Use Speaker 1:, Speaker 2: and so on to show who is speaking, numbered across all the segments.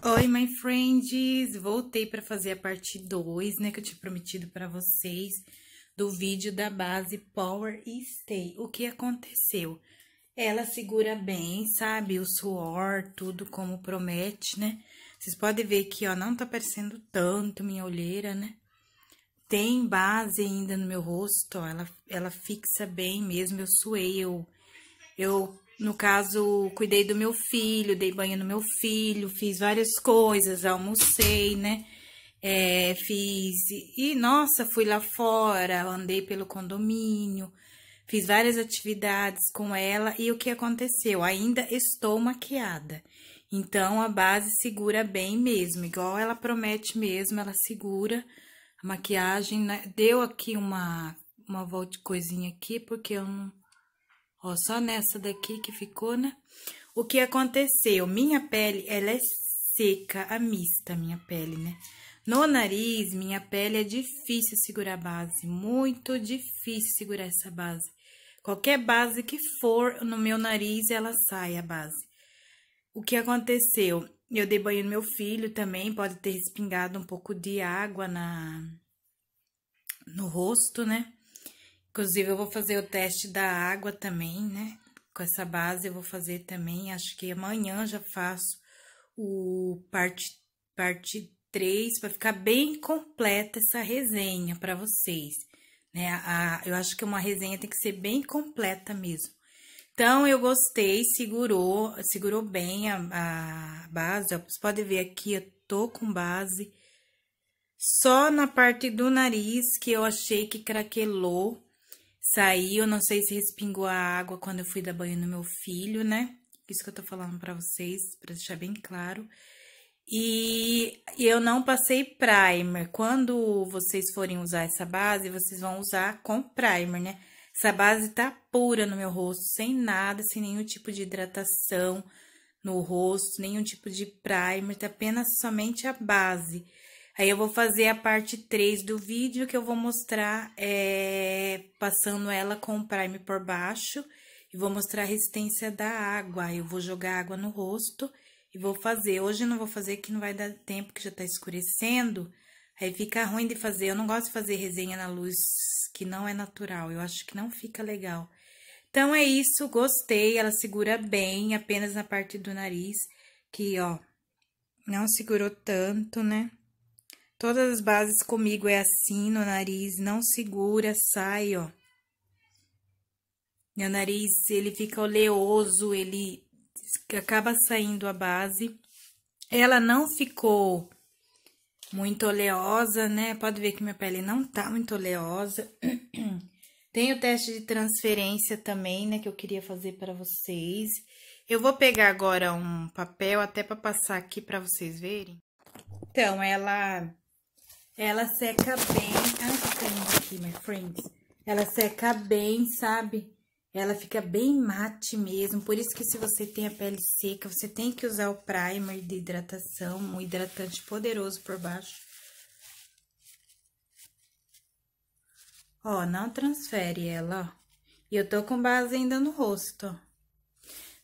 Speaker 1: Oi, my friends! Voltei para fazer a parte 2, né, que eu tinha prometido para vocês, do vídeo da base Power Stay. O que aconteceu? Ela segura bem, sabe, o suor, tudo como promete, né? Vocês podem ver que, ó, não tá aparecendo tanto minha olheira, né? Tem base ainda no meu rosto, ó, ela, ela fixa bem mesmo, eu suei, eu... Eu no caso, cuidei do meu filho, dei banho no meu filho, fiz várias coisas, almocei, né? É, fiz. E, nossa, fui lá fora, andei pelo condomínio, fiz várias atividades com ela. E o que aconteceu? Ainda estou maquiada. Então, a base segura bem mesmo, igual ela promete mesmo, ela segura a maquiagem. Né? Deu aqui uma, uma volta coisinha aqui, porque eu não Ó, só nessa daqui que ficou, né? O que aconteceu? Minha pele, ela é seca, a mista minha pele, né? No nariz, minha pele é difícil segurar a base, muito difícil segurar essa base. Qualquer base que for no meu nariz, ela sai a base. O que aconteceu? Eu dei banho no meu filho também, pode ter respingado um pouco de água na no rosto, né? Inclusive, eu vou fazer o teste da água também, né? Com essa base eu vou fazer também, acho que amanhã já faço o parte, parte 3, para ficar bem completa essa resenha para vocês. Né? A, eu acho que uma resenha tem que ser bem completa mesmo. Então, eu gostei, segurou, segurou bem a, a base. vocês podem ver aqui, eu tô com base. Só na parte do nariz que eu achei que craquelou saiu, não sei se respingou a água quando eu fui dar banho no meu filho, né? Isso que eu tô falando para vocês, para deixar bem claro. E eu não passei primer. Quando vocês forem usar essa base, vocês vão usar com primer, né? Essa base tá pura no meu rosto, sem nada, sem nenhum tipo de hidratação no rosto, nenhum tipo de primer, tá apenas somente a base. Aí eu vou fazer a parte 3 do vídeo, que eu vou mostrar é, passando ela com o prime por baixo. E vou mostrar a resistência da água. Eu vou jogar água no rosto e vou fazer. Hoje não vou fazer, que não vai dar tempo, que já tá escurecendo. Aí fica ruim de fazer. Eu não gosto de fazer resenha na luz que não é natural. Eu acho que não fica legal. Então é isso, gostei. Ela segura bem, apenas na parte do nariz, que ó, não segurou tanto, né? Todas as bases comigo é assim no nariz, não segura, sai, ó. Meu nariz, ele fica oleoso, ele acaba saindo a base. Ela não ficou muito oleosa, né? Pode ver que minha pele não tá muito oleosa. Tem o teste de transferência também, né, que eu queria fazer para vocês. Eu vou pegar agora um papel até para passar aqui para vocês verem. Então, ela ela seca bem. Ai, tá caindo aqui, my friends. Ela seca bem, sabe? Ela fica bem mate mesmo. Por isso que se você tem a pele seca, você tem que usar o primer de hidratação, um hidratante poderoso por baixo. Ó, não transfere ela, ó. E eu tô com base ainda no rosto, ó.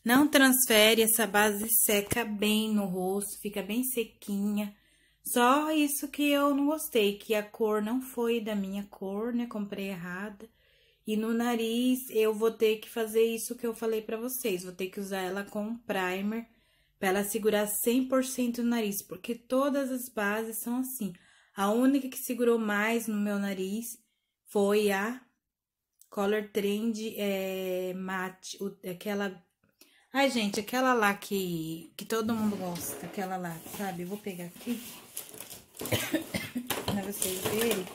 Speaker 1: Não transfere, essa base seca bem no rosto, fica bem sequinha. Só isso que eu não gostei, que a cor não foi da minha cor, né? Comprei errada. E no nariz eu vou ter que fazer isso que eu falei pra vocês. Vou ter que usar ela com primer pra ela segurar 100% o nariz. Porque todas as bases são assim. A única que segurou mais no meu nariz foi a Color Trend é, Matte. aquela... Ai, gente, aquela lá que, que todo mundo gosta. Aquela lá, sabe? Eu vou pegar aqui pra vocês verem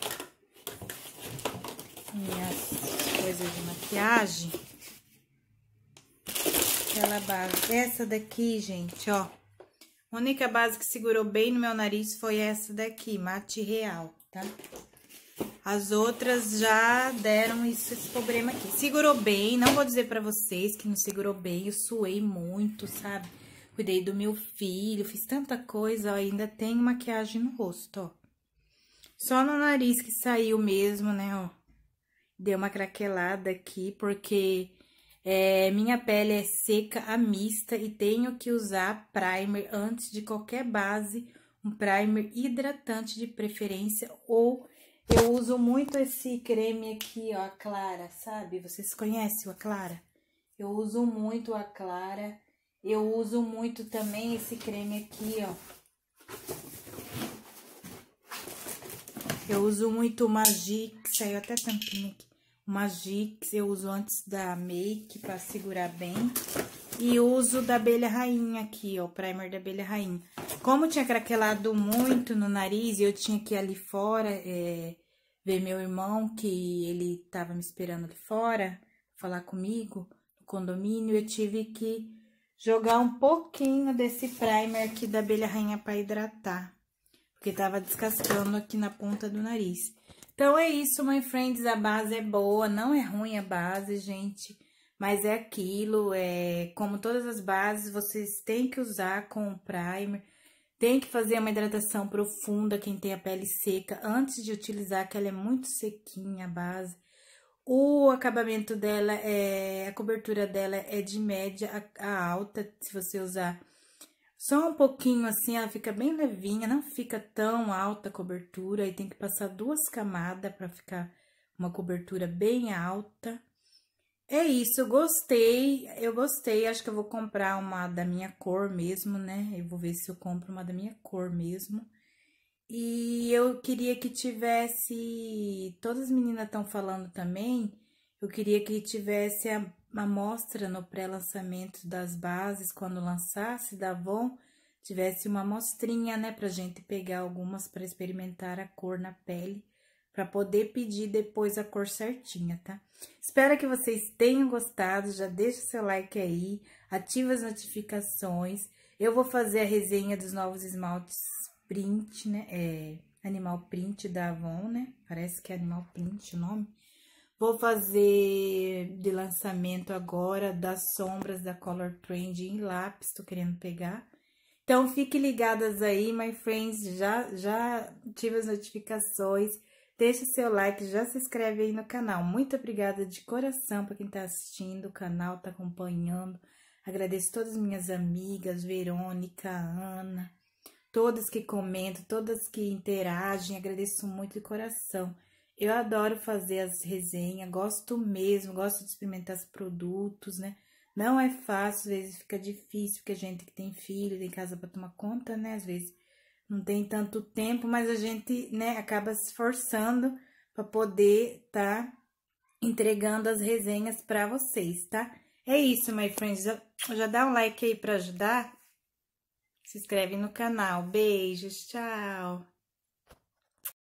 Speaker 1: minhas coisas de maquiagem. Aquela base. Essa daqui, gente, ó. A única base que segurou bem no meu nariz foi essa daqui, Mate Real, tá? As outras já deram esse, esse problema aqui. Segurou bem, não vou dizer pra vocês que não segurou bem, eu suei muito, sabe? cuidei do meu filho, fiz tanta coisa, ó, ainda tem maquiagem no rosto, ó. Só no nariz que saiu mesmo, né, ó. Deu uma craquelada aqui, porque é, minha pele é seca a mista e tenho que usar primer antes de qualquer base, um primer hidratante de preferência ou eu uso muito esse creme aqui, ó, a Clara, sabe? Vocês conhecem o a Clara? Eu uso muito a Clara eu uso muito também esse creme aqui, ó. Eu uso muito o Magix, saiu até tampinha aqui. O Magix eu uso antes da make pra segurar bem. E uso da abelha rainha aqui, ó, o primer da abelha rainha. Como tinha craquelado muito no nariz e eu tinha que ir ali fora é, ver meu irmão, que ele tava me esperando ali fora, falar comigo no condomínio, eu tive que jogar um pouquinho desse primer aqui da abelha rainha para hidratar, porque tava descascando aqui na ponta do nariz. Então, é isso, my friends, a base é boa, não é ruim a base, gente, mas é aquilo, é como todas as bases, vocês têm que usar com o primer, tem que fazer uma hidratação profunda quem tem a pele seca antes de utilizar, que ela é muito sequinha a base. O acabamento dela é. A cobertura dela é de média a, alta. Se você usar só um pouquinho assim, ela fica bem levinha, não fica tão alta a cobertura. E tem que passar duas camadas para ficar uma cobertura bem alta. É isso, eu gostei, eu gostei, acho que eu vou comprar uma da minha cor mesmo, né? Eu vou ver se eu compro uma da minha cor mesmo. E eu queria que tivesse, todas as meninas estão falando também, eu queria que tivesse a, amostra mostra no pré-lançamento das bases, quando lançasse da Avon, tivesse uma mostrinha, né, pra gente pegar algumas para experimentar a cor na pele, para poder pedir depois a cor certinha, tá? Espero que vocês tenham gostado, já deixa o seu like aí, ativa as notificações. Eu vou fazer a resenha dos novos esmaltes print, né? É, animal print da Avon, né? Parece que é animal print o nome. Vou fazer de lançamento agora das sombras da Color Trend em lápis, tô querendo pegar. Então, fiquem ligadas aí, my friends, já, já ative as notificações, deixe seu like, já se inscreve aí no canal. Muito obrigada de coração para quem tá assistindo o canal, tá acompanhando. Agradeço todas as minhas amigas, Verônica, Ana, todas que comentam, todas que interagem, agradeço muito de coração. Eu adoro fazer as resenhas, gosto mesmo, gosto de experimentar os produtos, né? Não é fácil, às vezes fica difícil, porque a gente que tem filho, tem casa para tomar conta, né? Às vezes não tem tanto tempo, mas a gente, né, acaba se esforçando para poder tá entregando as resenhas para vocês, tá? É isso, my friends. Já, já dá um like aí para ajudar se inscreve no canal. Beijos, tchau!